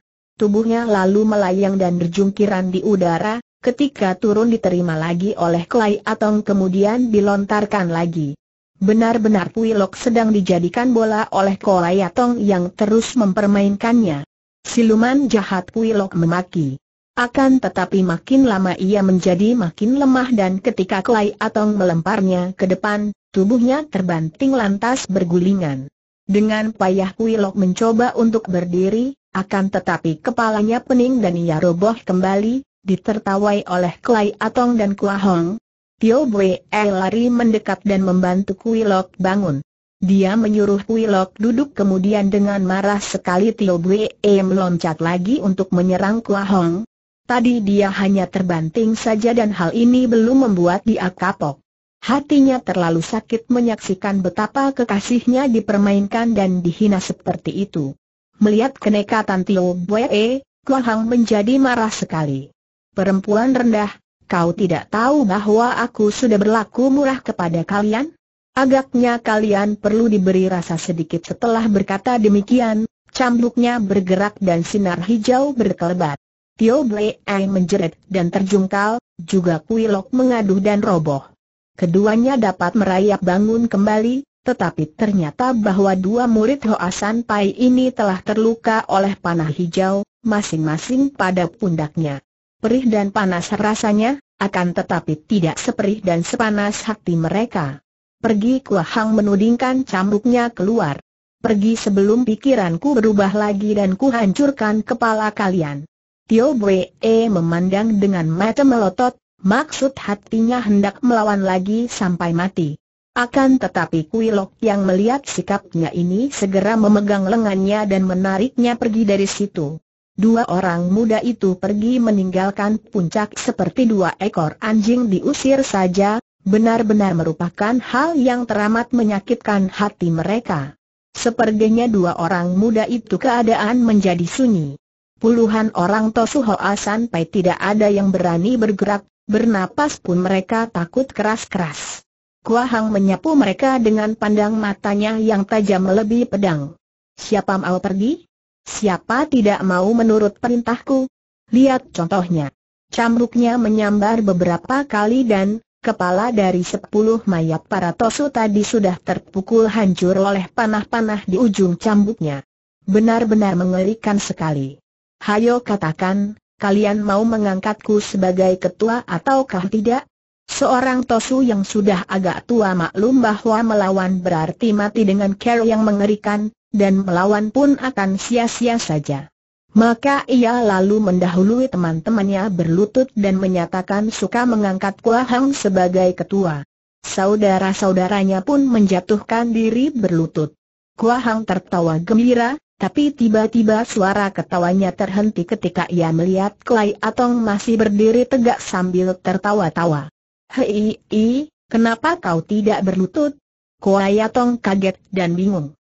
tubuhnya lalu melayang dan berjungkiran di udara, ketika turun diterima lagi oleh Klai Atong kemudian dilontarkan lagi. Benar-benar Puilok sedang dijadikan bola oleh Klai Atong yang terus mempermainkannya. Siluman jahat Puilok memaki. Akan tetapi makin lama ia menjadi makin lemah dan ketika Klai Atong melemparnya ke depan, tubuhnya terbanting lantas bergulingan. Dengan payah Kuilok mencoba untuk berdiri, akan tetapi kepalanya pening dan ia roboh kembali, ditertawai oleh Klai Atong dan Kua Hong. Tio Bwe e lari mendekat dan membantu Kuilok bangun. Dia menyuruh Kuilok duduk kemudian dengan marah sekali Tio Bwe e meloncat lagi untuk menyerang Kua Hong. Tadi dia hanya terbanting saja dan hal ini belum membuat dia kapok. Hatinya terlalu sakit menyaksikan betapa kekasihnya dipermainkan dan dihina seperti itu. Melihat kenekatan Tio Bwe, Kuan menjadi marah sekali. Perempuan rendah, kau tidak tahu bahwa aku sudah berlaku murah kepada kalian? Agaknya kalian perlu diberi rasa sedikit setelah berkata demikian, cambuknya bergerak dan sinar hijau berkelebat. Tio Bwe menjerit dan terjungkal, juga kuilok mengaduh dan roboh keduanya dapat merayap bangun kembali, tetapi ternyata bahwa dua murid Hoasan Pai ini telah terluka oleh panah hijau, masing-masing pada pundaknya. Perih dan panas rasanya, akan tetapi tidak seperih dan sepanas hati mereka. Pergi Kuahang menudingkan cambuknya keluar. Pergi sebelum pikiranku berubah lagi dan kuhancurkan kepala kalian. Tio Bwe memandang dengan mata melotot, Maksud hatinya hendak melawan lagi sampai mati. Akan tetapi Kuilok yang melihat sikapnya ini segera memegang lengannya dan menariknya pergi dari situ. Dua orang muda itu pergi meninggalkan puncak seperti dua ekor anjing diusir saja, benar-benar merupakan hal yang teramat menyakitkan hati mereka. Sepertinya dua orang muda itu keadaan menjadi sunyi. Puluhan orang Tosu Hoa sampai tidak ada yang berani bergerak, Bernapas pun mereka takut keras-keras. Kuahang menyapu mereka dengan pandang matanya yang tajam lebih pedang. Siapa mau pergi? Siapa tidak mau menurut perintahku? Lihat contohnya. Camruknya menyambar beberapa kali dan, kepala dari sepuluh mayat para tosu tadi sudah terpukul hancur oleh panah-panah di ujung cambuknya. Benar-benar mengerikan sekali. Hayo katakan, kalian mau mengangkatku sebagai ketua ataukah tidak? Seorang Tosu yang sudah agak tua maklum bahwa melawan berarti mati dengan care yang mengerikan, dan melawan pun akan sia-sia saja. Maka ia lalu mendahului teman-temannya berlutut dan menyatakan suka mengangkat Kua Hang sebagai ketua. Saudara-saudaranya pun menjatuhkan diri berlutut. Kua Hang tertawa gembira, tapi tiba-tiba suara ketawanya terhenti ketika ia melihat Klai Atong masih berdiri tegak sambil tertawa-tawa. Hei, i, kenapa kau tidak berlutut? Klai Atong kaget dan bingung.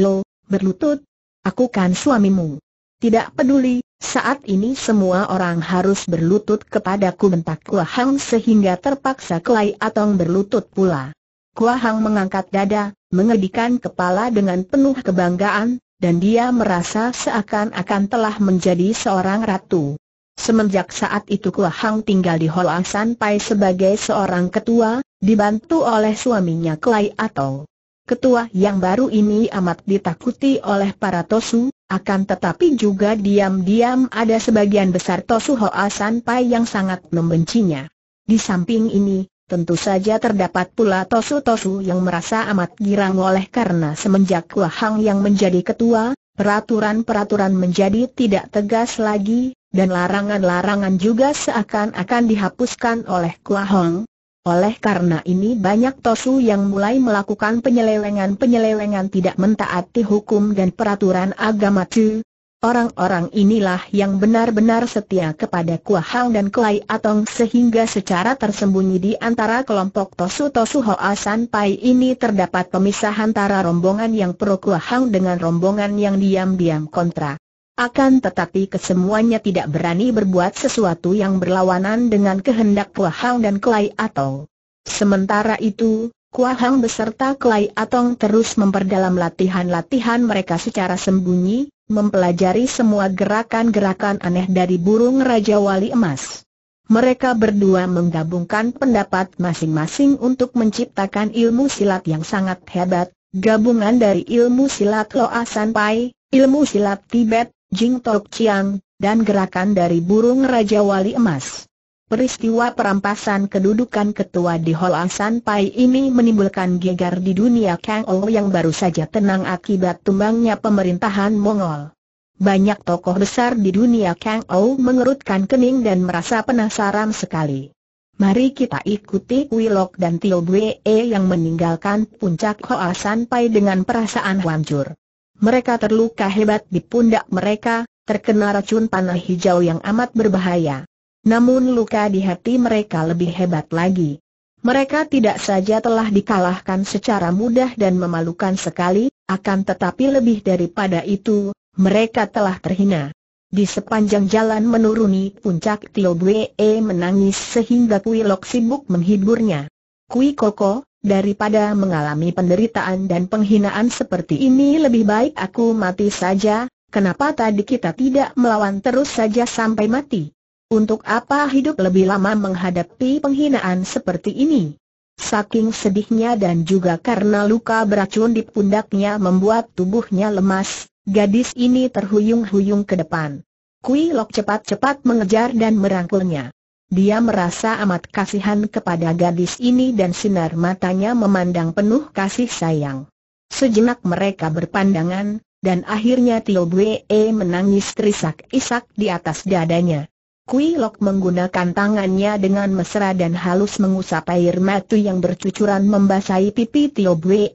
Lo, berlutut? Aku kan suamimu. Tidak peduli, saat ini semua orang harus berlutut kepadaku bentak Kua Hang sehingga terpaksa Klai Atong berlutut pula. Kua Hang mengangkat dada, mengedikan kepala dengan penuh kebanggaan, dan dia merasa seakan-akan telah menjadi seorang ratu. Semenjak saat itu Kua tinggal di Hoa San Pai sebagai seorang ketua, dibantu oleh suaminya Klai Atau. Ketua yang baru ini amat ditakuti oleh para Tosu, akan tetapi juga diam-diam ada sebagian besar Tosu Hoa San Pai yang sangat membencinya. Di samping ini, Tentu saja terdapat pula tosu-tosu yang merasa amat girang oleh karena semenjak Kuahang yang menjadi ketua, peraturan-peraturan menjadi tidak tegas lagi, dan larangan-larangan juga seakan-akan dihapuskan oleh Kuahang. Oleh karena ini banyak tosu yang mulai melakukan penyelewengan-penyelewengan tidak mentaati hukum dan peraturan agama Chu, Orang-orang inilah yang benar-benar setia kepada Kuahang Hang dan Kuai Atong sehingga secara tersembunyi di antara kelompok Tosu Tosu Hoa Pai ini terdapat pemisah antara rombongan yang pro Kuahang Hang dengan rombongan yang diam-diam kontra. Akan tetapi kesemuanya tidak berani berbuat sesuatu yang berlawanan dengan kehendak Kuahang Hang dan Kuai Atong. Sementara itu, Kuahang Hang beserta Kuai Atong terus memperdalam latihan-latihan mereka secara sembunyi, mempelajari semua gerakan-gerakan aneh dari burung Raja Wali Emas. Mereka berdua menggabungkan pendapat masing-masing untuk menciptakan ilmu silat yang sangat hebat, gabungan dari ilmu silat Loa Sanpai, ilmu silat Tibet, Jing Tok Chiang, dan gerakan dari burung Raja Wali Emas. Peristiwa perampasan kedudukan ketua di Asan Pai ini menimbulkan gegar di dunia Kang O yang baru saja tenang akibat tumbangnya pemerintahan Mongol. Banyak tokoh besar di dunia Kang O mengerutkan kening dan merasa penasaran sekali. Mari kita ikuti Wilok dan Tio Bue yang meninggalkan puncak Hoa Sanpai dengan perasaan hancur. Mereka terluka hebat di pundak mereka, terkena racun panah hijau yang amat berbahaya. Namun luka di hati mereka lebih hebat lagi. Mereka tidak saja telah dikalahkan secara mudah dan memalukan sekali, akan tetapi lebih daripada itu, mereka telah terhina. Di sepanjang jalan menuruni puncak Tio Bue e menangis sehingga Kui Lok sibuk menghiburnya. Kui Koko, daripada mengalami penderitaan dan penghinaan seperti ini lebih baik aku mati saja, kenapa tadi kita tidak melawan terus saja sampai mati? Untuk apa hidup lebih lama menghadapi penghinaan seperti ini? Saking sedihnya dan juga karena luka beracun di pundaknya membuat tubuhnya lemas, gadis ini terhuyung-huyung ke depan. Kui Lok cepat-cepat mengejar dan merangkulnya. Dia merasa amat kasihan kepada gadis ini dan sinar matanya memandang penuh kasih sayang. Sejenak mereka berpandangan, dan akhirnya Tio Bue menangis terisak-isak di atas dadanya. Kui Lok menggunakan tangannya dengan mesra dan halus mengusap air mata yang bercucuran membasahi pipi Tio Bwe.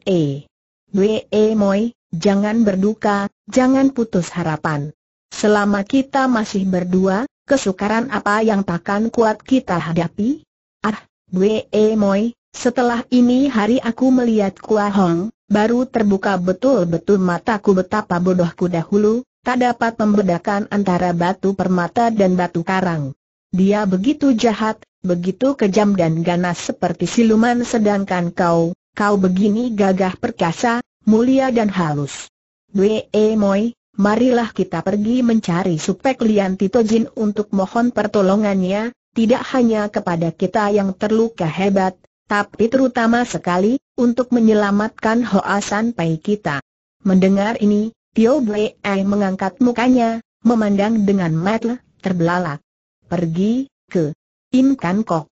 Bwe eh, Moi, jangan berduka, jangan putus harapan. Selama kita masih berdua, kesukaran apa yang takkan kuat kita hadapi? Ah, Bwe eh, Moi, setelah ini hari aku melihat Kua Hong, baru terbuka betul-betul mataku betapa bodohku dahulu, tak dapat membedakan antara batu permata dan batu karang. Dia begitu jahat, begitu kejam dan ganas seperti siluman sedangkan kau, kau begini gagah perkasa, mulia dan halus. Wee eh, Moi, marilah kita pergi mencari Supek Lian Tito Jin untuk mohon pertolongannya, tidak hanya kepada kita yang terluka hebat, tapi terutama sekali, untuk menyelamatkan Hoasan San Pai kita. Mendengar ini, Tio Blei mengangkat mukanya, memandang dengan mata terbelalak. Pergi ke Im Kan Kok.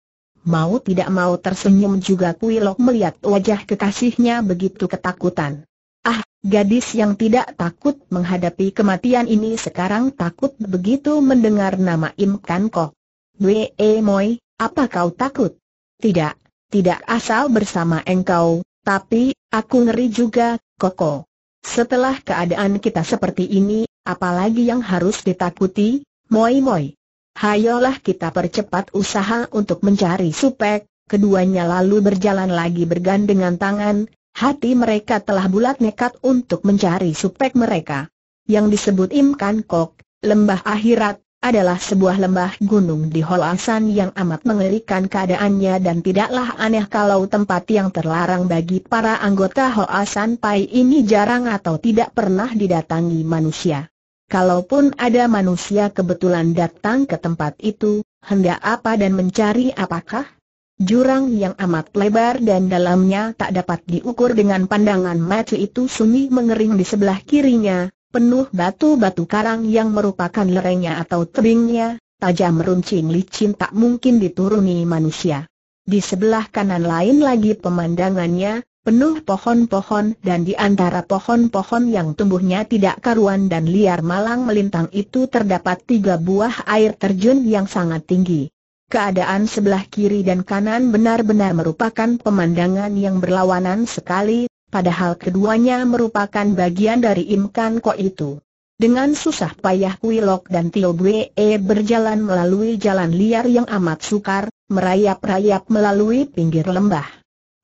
Mau tidak mau tersenyum juga Kui Lok melihat wajah kekasihnya begitu ketakutan. Ah, gadis yang tidak takut menghadapi kematian ini sekarang takut begitu mendengar nama Im Kan Kok. Ble Moi, apa kau takut? Tidak, tidak asal bersama engkau, tapi aku ngeri juga, Koko. Setelah keadaan kita seperti ini, apalagi yang harus ditakuti, moi-moi. Hayolah kita percepat usaha untuk mencari supek, keduanya lalu berjalan lagi bergandengan tangan, hati mereka telah bulat nekat untuk mencari supek mereka. Yang disebut Imkan Kok, lembah akhirat, adalah sebuah lembah gunung di Holasan yang amat mengerikan keadaannya dan tidaklah aneh kalau tempat yang terlarang bagi para anggota Holasan Pai ini jarang atau tidak pernah didatangi manusia. Kalaupun ada manusia kebetulan datang ke tempat itu, hendak apa dan mencari apakah? Jurang yang amat lebar dan dalamnya tak dapat diukur dengan pandangan mata itu sunyi mengering di sebelah kirinya, penuh batu-batu karang yang merupakan lerengnya atau tebingnya, tajam meruncing licin tak mungkin dituruni manusia. Di sebelah kanan lain lagi pemandangannya, penuh pohon-pohon dan di antara pohon-pohon yang tumbuhnya tidak karuan dan liar malang melintang itu terdapat tiga buah air terjun yang sangat tinggi. Keadaan sebelah kiri dan kanan benar-benar merupakan pemandangan yang berlawanan sekali Padahal keduanya merupakan bagian dari imkan kok itu. Dengan susah payah Kuilok dan Tio Bue berjalan melalui jalan liar yang amat sukar, merayap-rayap melalui pinggir lembah.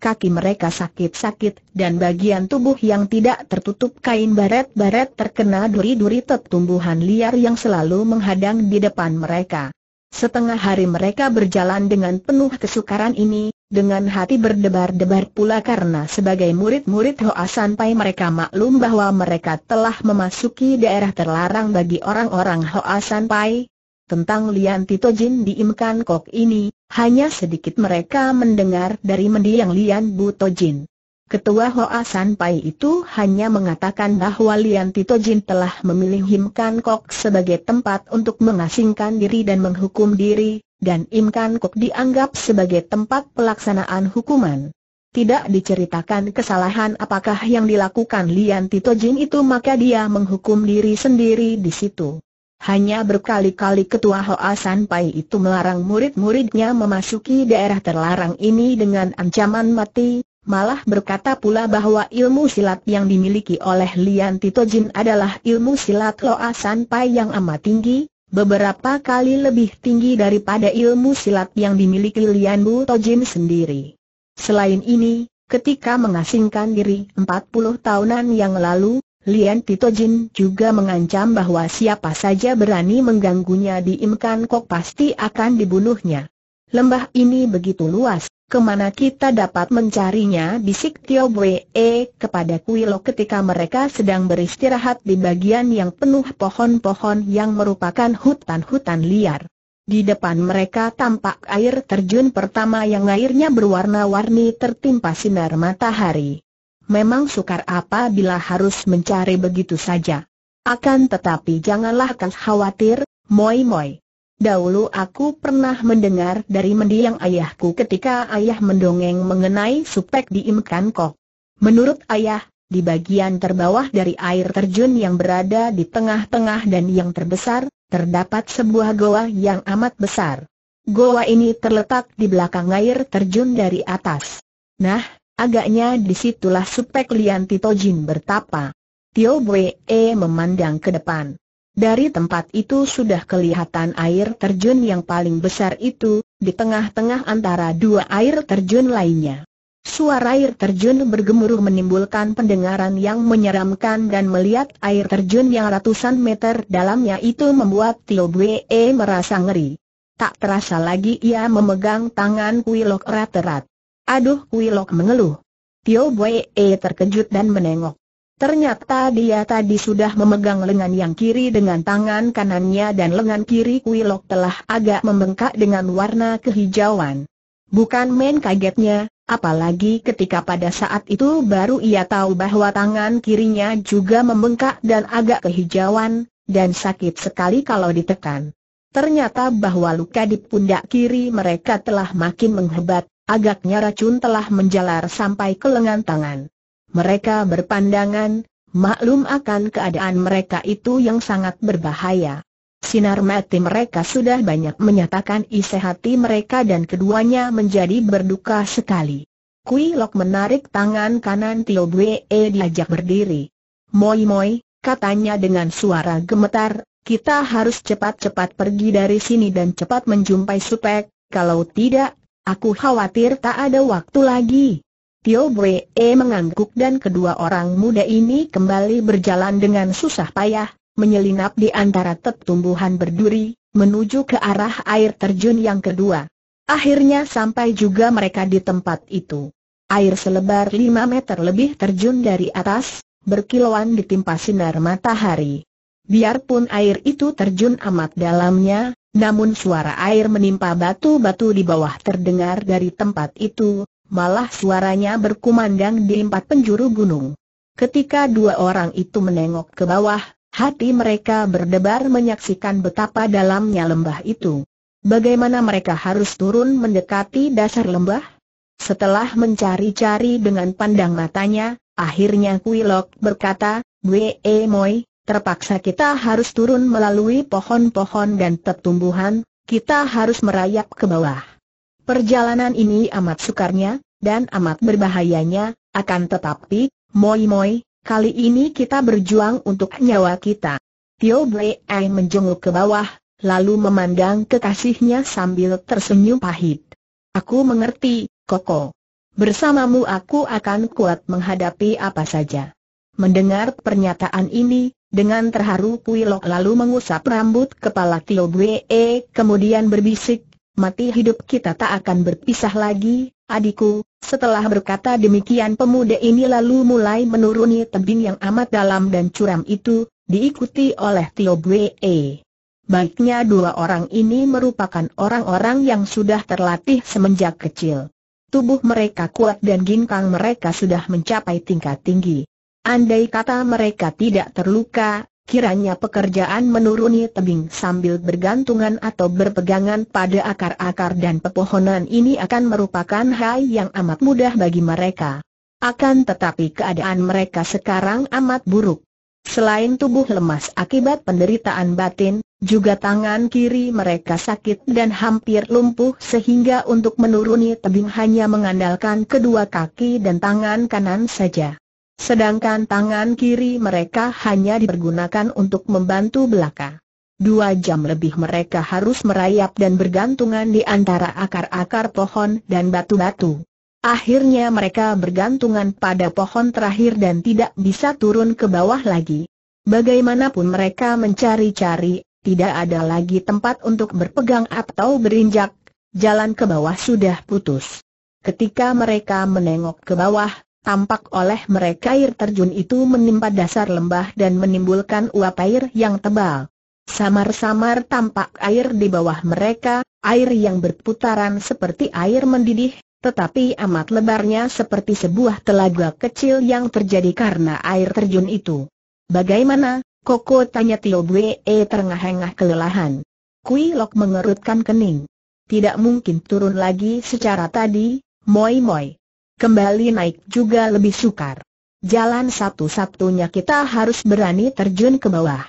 Kaki mereka sakit-sakit dan bagian tubuh yang tidak tertutup kain baret-baret terkena duri-duri tetumbuhan liar yang selalu menghadang di depan mereka. Setengah hari mereka berjalan dengan penuh kesukaran ini, dengan hati berdebar-debar pula karena sebagai murid-murid Hoa Sanpai mereka maklum bahwa mereka telah memasuki daerah terlarang bagi orang-orang Hoa Sanpai. Tentang Lian Tito Jin di Imkan Kok ini, hanya sedikit mereka mendengar dari mendiang Lian Buto Jin. Ketua Hoa San Pai itu hanya mengatakan bahwa Lian Tito Jin telah memilih Him Kan Kok sebagai tempat untuk mengasingkan diri dan menghukum diri, dan Im Kan Kok dianggap sebagai tempat pelaksanaan hukuman. Tidak diceritakan kesalahan apakah yang dilakukan Lian Tito Jin itu maka dia menghukum diri sendiri di situ. Hanya berkali-kali ketua Hoa San Pai itu melarang murid-muridnya memasuki daerah terlarang ini dengan ancaman mati, Malah berkata pula bahwa ilmu silat yang dimiliki oleh Lian Tito Jin adalah ilmu silat Loa Pai yang amat tinggi, beberapa kali lebih tinggi daripada ilmu silat yang dimiliki Lian Bu Jin sendiri. Selain ini, ketika mengasingkan diri 40 tahunan yang lalu, Lian Tito Jin juga mengancam bahwa siapa saja berani mengganggunya di Imkan Kok pasti akan dibunuhnya. Lembah ini begitu luas, Kemana kita dapat mencarinya bisik Tio Bwe eh, kepada Kuilo ketika mereka sedang beristirahat di bagian yang penuh pohon-pohon yang merupakan hutan-hutan liar. Di depan mereka tampak air terjun pertama yang airnya berwarna-warni tertimpa sinar matahari. Memang sukar apa bila harus mencari begitu saja. Akan tetapi janganlah kau khawatir, Moi Moi. Dahulu aku pernah mendengar dari mendiang ayahku ketika ayah mendongeng mengenai supek di Imkan Kok. Menurut ayah, di bagian terbawah dari air terjun yang berada di tengah-tengah dan yang terbesar, terdapat sebuah goa yang amat besar. Goa ini terletak di belakang air terjun dari atas. Nah, agaknya disitulah supek Lian Tito Jin bertapa. Tio Bwe memandang ke depan. Dari tempat itu sudah kelihatan air terjun yang paling besar itu, di tengah-tengah antara dua air terjun lainnya. Suara air terjun bergemuruh menimbulkan pendengaran yang menyeramkan dan melihat air terjun yang ratusan meter dalamnya itu membuat Tio Bwe merasa ngeri. Tak terasa lagi ia memegang tangan Kuilok erat-erat. Aduh Kuilok mengeluh. Tio Bwe terkejut dan menengok. Ternyata dia tadi sudah memegang lengan yang kiri dengan tangan kanannya dan lengan kiri Kuilok telah agak membengkak dengan warna kehijauan. Bukan main kagetnya, apalagi ketika pada saat itu baru ia tahu bahwa tangan kirinya juga membengkak dan agak kehijauan, dan sakit sekali kalau ditekan. Ternyata bahwa luka di pundak kiri mereka telah makin menghebat, agaknya racun telah menjalar sampai ke lengan tangan. Mereka berpandangan, maklum akan keadaan mereka itu yang sangat berbahaya. Sinar mati mereka sudah banyak menyatakan isi hati mereka dan keduanya menjadi berduka sekali. Kui Lok menarik tangan kanan Tio Bwe e, diajak berdiri. Moi moi, katanya dengan suara gemetar, kita harus cepat-cepat pergi dari sini dan cepat menjumpai Supek, kalau tidak, aku khawatir tak ada waktu lagi. Tio Bwe e, mengangguk dan kedua orang muda ini kembali berjalan dengan susah payah, menyelinap di antara tumbuhan berduri, menuju ke arah air terjun yang kedua. Akhirnya sampai juga mereka di tempat itu. Air selebar 5 meter lebih terjun dari atas, berkilauan ditimpa sinar matahari. Biarpun air itu terjun amat dalamnya, namun suara air menimpa batu-batu di bawah terdengar dari tempat itu, malah suaranya berkumandang di empat penjuru gunung. Ketika dua orang itu menengok ke bawah, hati mereka berdebar menyaksikan betapa dalamnya lembah itu. Bagaimana mereka harus turun mendekati dasar lembah? Setelah mencari-cari dengan pandang matanya, akhirnya Kuilok berkata, "We eh, Moi, terpaksa kita harus turun melalui pohon-pohon dan tetumbuhan, kita harus merayap ke bawah. Perjalanan ini amat sukarnya, dan amat berbahayanya, akan tetapi, moi-moi, kali ini kita berjuang untuk nyawa kita. Tio Blei menjenguk ke bawah, lalu memandang kekasihnya sambil tersenyum pahit. Aku mengerti, Koko. Bersamamu aku akan kuat menghadapi apa saja. Mendengar pernyataan ini, dengan terharu Lok lalu mengusap rambut kepala Tio Bwe, kemudian berbisik, mati hidup kita tak akan berpisah lagi, adikku. Setelah berkata demikian pemuda ini lalu mulai menuruni tebing yang amat dalam dan curam itu, diikuti oleh Tio Bwe. Baiknya dua orang ini merupakan orang-orang yang sudah terlatih semenjak kecil. Tubuh mereka kuat dan ginkang mereka sudah mencapai tingkat tinggi. Andai kata mereka tidak terluka, Kiranya pekerjaan menuruni tebing sambil bergantungan atau berpegangan pada akar-akar dan pepohonan ini akan merupakan hal yang amat mudah bagi mereka. Akan tetapi keadaan mereka sekarang amat buruk. Selain tubuh lemas akibat penderitaan batin, juga tangan kiri mereka sakit dan hampir lumpuh sehingga untuk menuruni tebing hanya mengandalkan kedua kaki dan tangan kanan saja. Sedangkan tangan kiri mereka hanya dipergunakan untuk membantu belaka. Dua jam lebih mereka harus merayap dan bergantungan di antara akar-akar pohon dan batu-batu. Akhirnya mereka bergantungan pada pohon terakhir dan tidak bisa turun ke bawah lagi. Bagaimanapun mereka mencari-cari, tidak ada lagi tempat untuk berpegang atau berinjak, jalan ke bawah sudah putus. Ketika mereka menengok ke bawah, Tampak oleh mereka air terjun itu menimpa dasar lembah dan menimbulkan uap air yang tebal. Samar-samar tampak air di bawah mereka, air yang berputaran seperti air mendidih, tetapi amat lebarnya seperti sebuah telaga kecil yang terjadi karena air terjun itu. Bagaimana? Koko tanya Tio Bwe e terengah-engah kelelahan. Kui Lok mengerutkan kening. Tidak mungkin turun lagi secara tadi, moi-moi kembali naik juga lebih sukar. Jalan satu-satunya kita harus berani terjun ke bawah.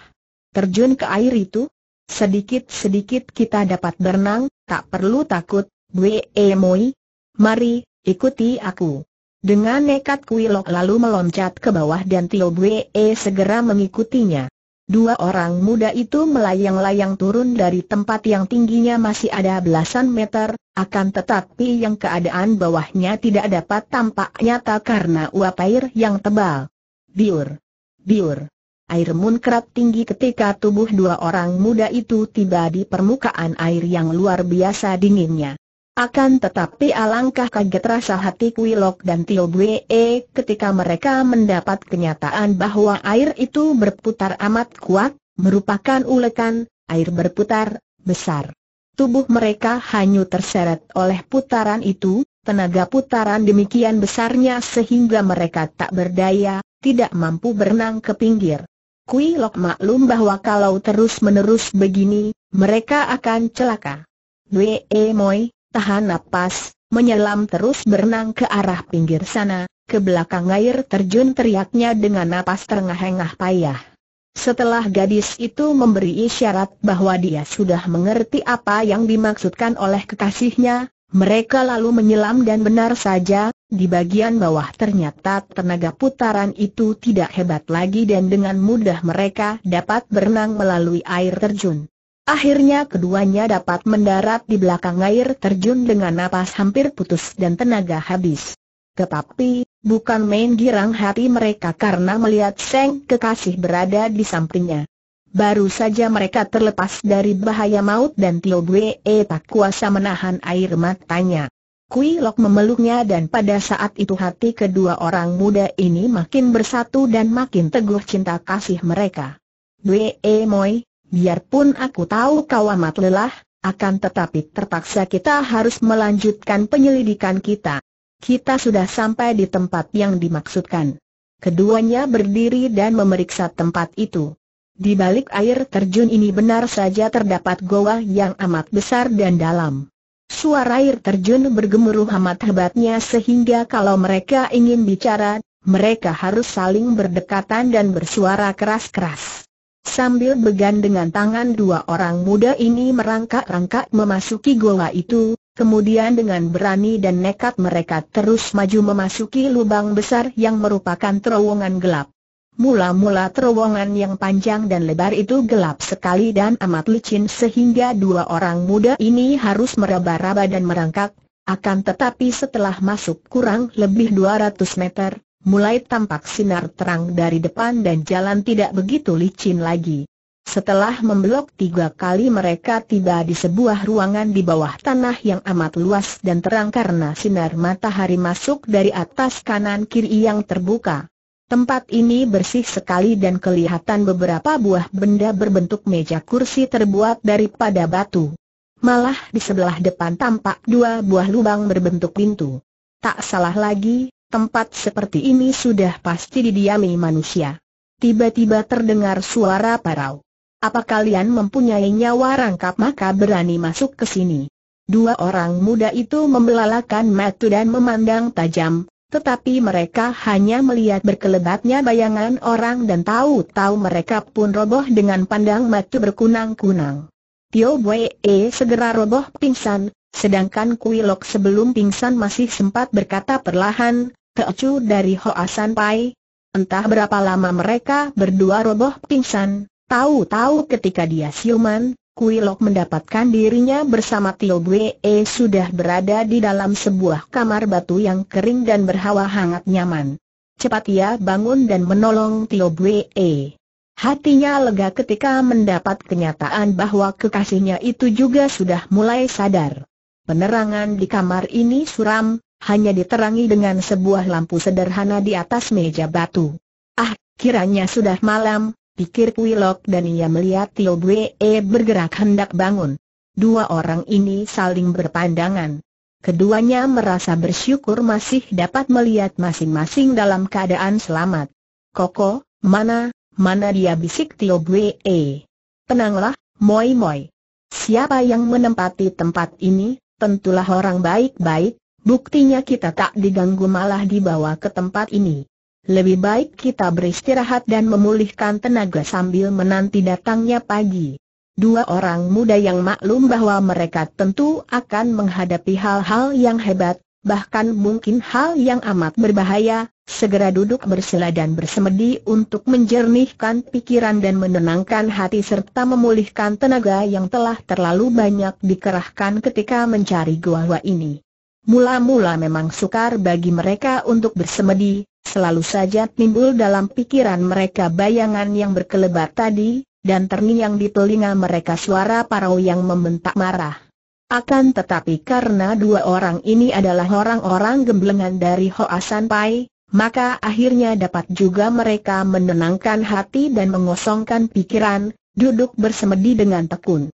Terjun ke air itu, sedikit-sedikit kita dapat berenang, tak perlu takut, Bwe eh, Moi. Mari, ikuti aku. Dengan nekat Kuilok lalu meloncat ke bawah dan Tio Bwe eh, segera mengikutinya. Dua orang muda itu melayang-layang turun dari tempat yang tingginya masih ada belasan meter, akan tetapi yang keadaan bawahnya tidak dapat tampak nyata karena uap air yang tebal. Biur. Biur. Air muncrat tinggi ketika tubuh dua orang muda itu tiba di permukaan air yang luar biasa dinginnya. Akan tetapi alangkah kaget rasa hati Kuilok dan Tio Bue ketika mereka mendapat kenyataan bahwa air itu berputar amat kuat, merupakan ulekan, air berputar, besar tubuh mereka hanya terseret oleh putaran itu, tenaga putaran demikian besarnya sehingga mereka tak berdaya, tidak mampu berenang ke pinggir. Kui Lok maklum bahwa kalau terus-menerus begini, mereka akan celaka. Wee Moi, tahan napas, menyelam terus berenang ke arah pinggir sana, ke belakang air terjun teriaknya dengan napas terengah-engah payah. Setelah gadis itu memberi isyarat bahwa dia sudah mengerti apa yang dimaksudkan oleh kekasihnya, mereka lalu menyelam dan benar saja, di bagian bawah ternyata tenaga putaran itu tidak hebat lagi dan dengan mudah mereka dapat berenang melalui air terjun. Akhirnya keduanya dapat mendarat di belakang air terjun dengan napas hampir putus dan tenaga habis. Tetapi, Bukan main girang hati mereka karena melihat Seng kekasih berada di sampingnya. Baru saja mereka terlepas dari bahaya maut dan Tio Bue tak kuasa menahan air matanya. Kui Lok memeluknya dan pada saat itu hati kedua orang muda ini makin bersatu dan makin teguh cinta kasih mereka. Bue eh, Moi, biarpun aku tahu kau amat lelah, akan tetapi terpaksa kita harus melanjutkan penyelidikan kita kita sudah sampai di tempat yang dimaksudkan. Keduanya berdiri dan memeriksa tempat itu. Di balik air terjun ini benar saja terdapat goa yang amat besar dan dalam. Suara air terjun bergemuruh amat hebatnya sehingga kalau mereka ingin bicara, mereka harus saling berdekatan dan bersuara keras-keras. Sambil begandengan tangan dua orang muda ini merangkak-rangkak memasuki goa itu, Kemudian dengan berani dan nekat mereka terus maju memasuki lubang besar yang merupakan terowongan gelap. Mula-mula terowongan yang panjang dan lebar itu gelap sekali dan amat licin sehingga dua orang muda ini harus meraba-raba dan merangkak, akan tetapi setelah masuk kurang lebih 200 meter, mulai tampak sinar terang dari depan dan jalan tidak begitu licin lagi. Setelah memblok tiga kali mereka tiba di sebuah ruangan di bawah tanah yang amat luas dan terang karena sinar matahari masuk dari atas kanan kiri yang terbuka. Tempat ini bersih sekali dan kelihatan beberapa buah benda berbentuk meja kursi terbuat daripada batu. Malah di sebelah depan tampak dua buah lubang berbentuk pintu. Tak salah lagi, tempat seperti ini sudah pasti didiami manusia. Tiba-tiba terdengar suara parau. Apa kalian mempunyai nyawa rangkap maka berani masuk ke sini? Dua orang muda itu membelalakan mata dan memandang tajam, tetapi mereka hanya melihat berkelebatnya bayangan orang dan tahu-tahu mereka pun roboh dengan pandang mata berkunang-kunang. Tio e segera roboh pingsan, sedangkan kui lok sebelum pingsan masih sempat berkata perlahan, Teocu dari Hoasan Pai. Entah berapa lama mereka berdua roboh pingsan, Tahu-tahu ketika dia siuman, Kuilok mendapatkan dirinya bersama Tio Bwe e sudah berada di dalam sebuah kamar batu yang kering dan berhawa hangat nyaman. Cepat ia bangun dan menolong Tio Bwe. E. Hatinya lega ketika mendapat kenyataan bahwa kekasihnya itu juga sudah mulai sadar. Penerangan di kamar ini suram, hanya diterangi dengan sebuah lampu sederhana di atas meja batu. Ah, kiranya sudah malam, pikir Wilok dan ia melihat Tio Bwe bergerak hendak bangun. Dua orang ini saling berpandangan. Keduanya merasa bersyukur masih dapat melihat masing-masing dalam keadaan selamat. Koko, mana, mana dia bisik Tio Bwe. Tenanglah, Moi Moi. Siapa yang menempati tempat ini, tentulah orang baik-baik, buktinya kita tak diganggu malah dibawa ke tempat ini lebih baik kita beristirahat dan memulihkan tenaga sambil menanti datangnya pagi. Dua orang muda yang maklum bahwa mereka tentu akan menghadapi hal-hal yang hebat, bahkan mungkin hal yang amat berbahaya, segera duduk bersila dan bersemedi untuk menjernihkan pikiran dan menenangkan hati serta memulihkan tenaga yang telah terlalu banyak dikerahkan ketika mencari gua-gua ini. Mula-mula memang sukar bagi mereka untuk bersemedi, selalu saja timbul dalam pikiran mereka bayangan yang berkelebat tadi, dan terngiang di telinga mereka suara parau yang membentak marah. Akan tetapi karena dua orang ini adalah orang-orang gemblengan dari Hoasan Pai, maka akhirnya dapat juga mereka menenangkan hati dan mengosongkan pikiran, duduk bersemedi dengan tekun.